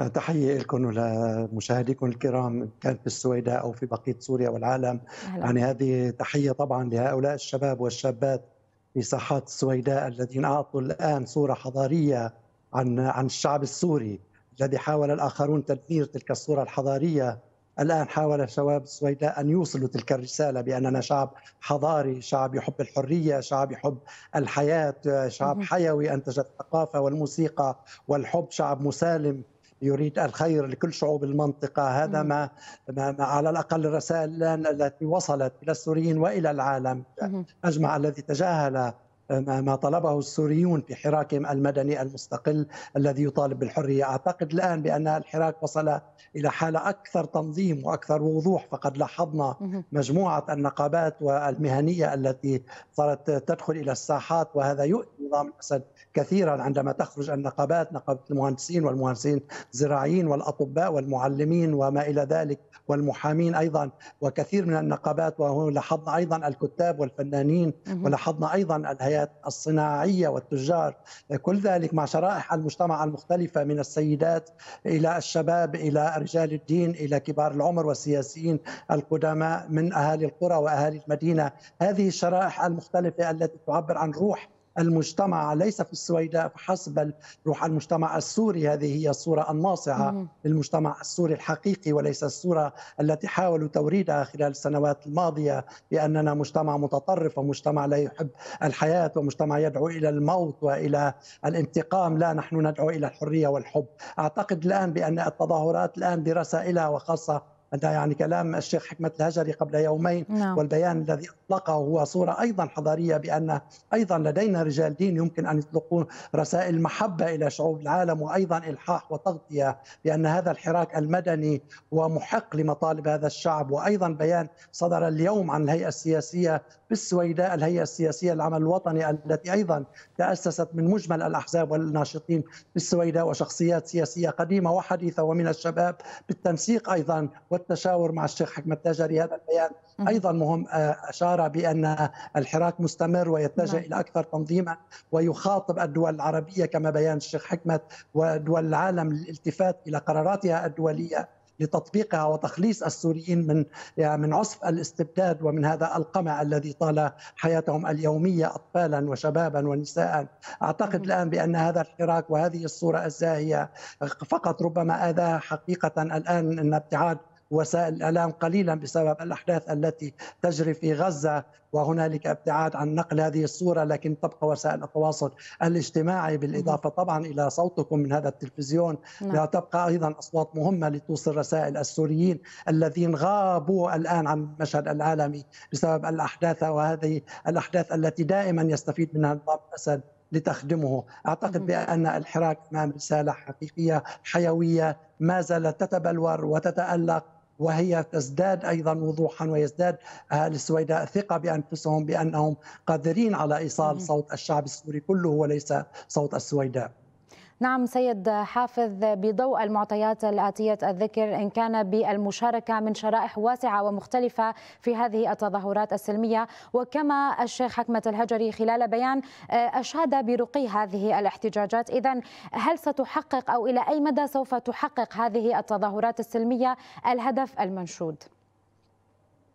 آه، تحية لكم ولمشاهديكم الكرام كان في السويداء أو في بقية سوريا والعالم أهلا. يعني هذه تحية طبعا لهؤلاء الشباب والشابات في ساحات السويداء الذين أعطوا الآن صورة حضارية عن عن الشعب السوري الذي حاول الآخرون تدمير تلك الصورة الحضارية الآن حاول شباب السويداء أن يوصلوا تلك الرسالة بأننا شعب حضاري شعب يحب الحرية شعب يحب الحياة شعب حيوي أنتج الثقافة والموسيقى والحب شعب مسالم يريد الخير لكل شعوب المنطقه هذا ما, ما على الاقل الرسائل التي وصلت الى السوريين والى العالم اجمع الذي تجاهل ما طلبه السوريون في حراكهم المدني المستقل الذي يطالب بالحريه، اعتقد الان بان الحراك وصل الى حاله اكثر تنظيم واكثر وضوح فقد لاحظنا مجموعه النقابات والمهنيه التي صارت تدخل الى الساحات وهذا يؤذي نظام الاسد كثيرا عندما تخرج النقابات نقابه المهندسين والمهندسين الزراعيين والاطباء والمعلمين وما الى ذلك والمحامين ايضا وكثير من النقابات ولاحظنا ايضا الكتاب والفنانين ولاحظنا ايضا الهيئات الولايات الصناعية والتجار كل ذلك مع شرائح المجتمع المختلفة من السيدات إلى الشباب إلى رجال الدين إلى كبار العمر والسياسيين القدماء من أهالي القرى وأهالي المدينة هذه الشرائح المختلفة التي تعبر عن روح المجتمع ليس في السويداء فحسب بل روح المجتمع السوري هذه هي الصورة الناصعة للمجتمع السوري الحقيقي وليس الصورة التي حاولوا توريدها خلال السنوات الماضية بأننا مجتمع متطرف ومجتمع لا يحب الحياة ومجتمع يدعو إلى الموت وإلى الانتقام لا نحن ندعو إلى الحرية والحب أعتقد الآن بأن التظاهرات الآن برسائلها وخاصة هذا يعني كلام الشيخ حكمة الهجري قبل يومين نعم. والبيان الذي أطلقه هو صورة أيضا حضارية بأن أيضا لدينا رجال دين يمكن أن يطلقون رسائل محبة إلى شعوب العالم وأيضا إلحاح وتغطية بأن هذا الحراك المدني هو محق لمطالب هذا الشعب وأيضا بيان صدر اليوم عن الهيئة السياسية بالسويداء الهيئة السياسية للعمل الوطني التي أيضا تأسست من مجمل الأحزاب والناشطين بالسويداء وشخصيات سياسية قديمة وحديثة ومن الشباب بالتنسيق أيضا والتشاور مع الشيخ حكم تاجري هذا البيان أيضا مهم آه، أشار بأن الحراك مستمر ويتجه نعم. إلى أكثر تنظيما ويخاطب الدول العربية كما بيان الشيخ حكمة ودول العالم للالتفات إلى قراراتها الدولية لتطبيقها وتخليص السوريين من يعني من عصف الاستبداد ومن هذا القمع الذي طال حياتهم اليوميه اطفالا وشبابا ونساء اعتقد الان بان هذا الحراك وهذه الصوره الزاهيه فقط ربما اذاها حقيقه الان ان ابتعاد وسائل الاعلام قليلا بسبب الاحداث التي تجري في غزه وهنالك ابتعاد عن نقل هذه الصوره لكن تبقى وسائل التواصل الاجتماعي بالاضافه طبعا الى صوتكم من هذا التلفزيون نعم. لا تبقى ايضا اصوات مهمه لتوصل رسائل السوريين الذين غابوا الان عن المشهد العالمي بسبب الاحداث وهذه الاحداث التي دائما يستفيد منها نظام الاسد لتخدمه أعتقد بأن الحراك أمام رسالة حقيقية حيوية ما زالت تتبلور وتتألق وهي تزداد ايضا وضوحا ويزداد اهل السويداء ثقه بانفسهم بانهم قادرين على ايصال صوت الشعب السوري كله وليس صوت السويداء. نعم سيد حافظ بضوء المعطيات الآتية الذكر إن كان بالمشاركة من شرائح واسعة ومختلفة في هذه التظاهرات السلمية وكما الشيخ حكمة الهجري خلال بيان آه، أشاد برقي هذه الاحتجاجات إذا هل ستحقق أو إلى أي مدى سوف تحقق هذه التظاهرات السلمية الهدف المنشود؟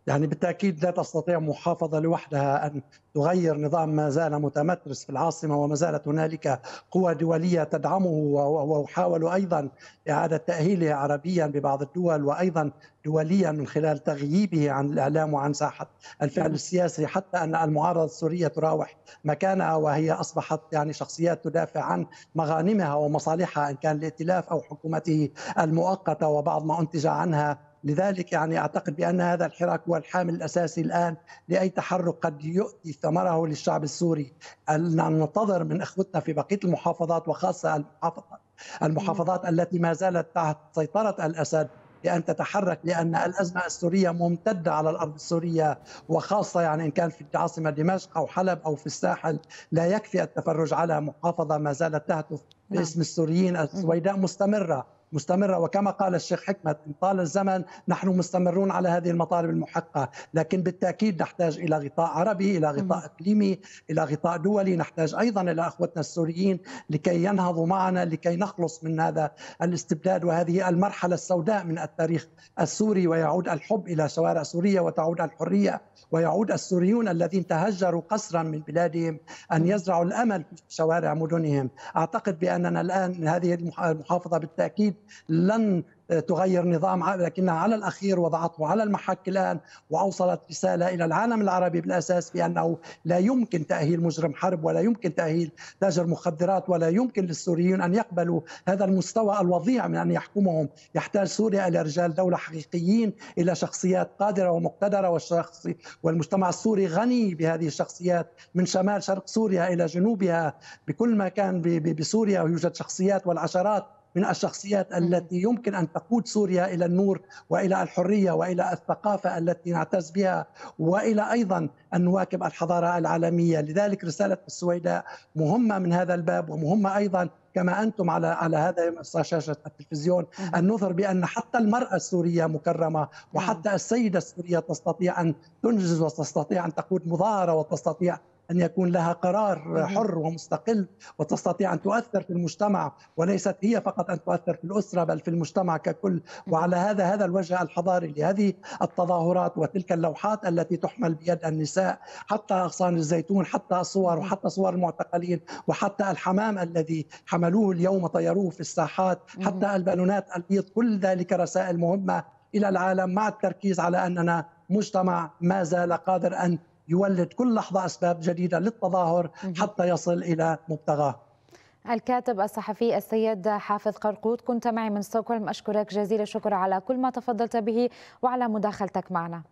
يعني بالتاكيد لا تستطيع محافظه لوحدها ان تغير نظام ما زال متمترس في العاصمه وما زالت هنالك قوى دوليه تدعمه وحاولوا ايضا اعاده تاهيله عربيا ببعض الدول وايضا دوليا من خلال تغييبه عن الاعلام وعن ساحه الفعل السياسي حتى ان المعارضه السوريه تراوح مكانها وهي اصبحت يعني شخصيات تدافع عن مغانمها ومصالحها ان كان الائتلاف او حكومته المؤقته وبعض ما انتج عنها لذلك يعني اعتقد بان هذا الحراك هو الحامل الاساسي الان لاي تحرك قد يؤتي ثمره للشعب السوري نعم، ننتظر من اخوتنا في بقيه المحافظات وخاصه المحافظات المحافظات التي ما زالت تحت سيطره الاسد لان تتحرك لان الازمه السوريه ممتده على الارض السوريه وخاصه يعني ان كان في العاصمه دمشق او حلب او في الساحل لا يكفي التفرج على محافظه ما زالت تهتف نعم. باسم السوريين السويداء مستمره مستمرة وكما قال الشيخ حكمة إن طال الزمن نحن مستمرون على هذه المطالب المحقة لكن بالتأكيد نحتاج إلى غطاء عربي إلى غطاء إقليمي إلى غطاء دولي نحتاج أيضا إلى أخوتنا السوريين لكي ينهضوا معنا لكي نخلص من هذا الاستبداد وهذه المرحلة السوداء من التاريخ السوري ويعود الحب إلى شوارع سوريا وتعود الحرية ويعود السوريون الذين تهجروا قسرا من بلادهم أن يزرعوا الأمل في شوارع مدنهم أعتقد بأننا الآن هذه المحافظة بالتأكيد لن تغير نظام لكنها على الأخير وضعته على المحك الآن وأوصلت رسالة إلى العالم العربي بالأساس بأنه لا يمكن تأهيل مجرم حرب ولا يمكن تأهيل تاجر مخدرات ولا يمكن للسوريين أن يقبلوا هذا المستوى الوضيع من أن يحكمهم يحتاج سوريا إلى رجال دولة حقيقيين إلى شخصيات قادرة ومقتدرة والشخص والمجتمع السوري غني بهذه الشخصيات من شمال شرق سوريا إلى جنوبها بكل مكان بسوريا يوجد شخصيات والعشرات من الشخصيات التي يمكن ان تقود سوريا الى النور والى الحريه والى الثقافه التي نعتز بها والى ايضا ان نواكب الحضاره العالميه، لذلك رساله السويداء مهمه من هذا الباب ومهمه ايضا كما انتم على على هذا شاشه التلفزيون ان نظهر بان حتى المراه السوريه مكرمه نعم. وحتى السيده السوريه تستطيع ان تنجز وتستطيع ان تقود مظاهره وتستطيع ان يكون لها قرار حر ومستقل وتستطيع ان تؤثر في المجتمع وليست هي فقط ان تؤثر في الاسره بل في المجتمع ككل وعلى هذا هذا الوجه الحضاري لهذه التظاهرات وتلك اللوحات التي تحمل بيد النساء حتى اغصان الزيتون حتى الصور وحتى صور المعتقلين وحتى الحمام الذي حملوه اليوم طيروه في الساحات حتى البالونات البيض كل ذلك رسائل مهمه الى العالم مع التركيز على اننا مجتمع ما زال قادر ان يولد كل لحظة أسباب جديدة للتظاهر حتى يصل إلى مبتغاه الكاتب الصحفي السيد حافظ قرقوط كنت معي من ستوكهولم أشكرك جزيل الشكر على كل ما تفضلت به وعلى مداخلتك معنا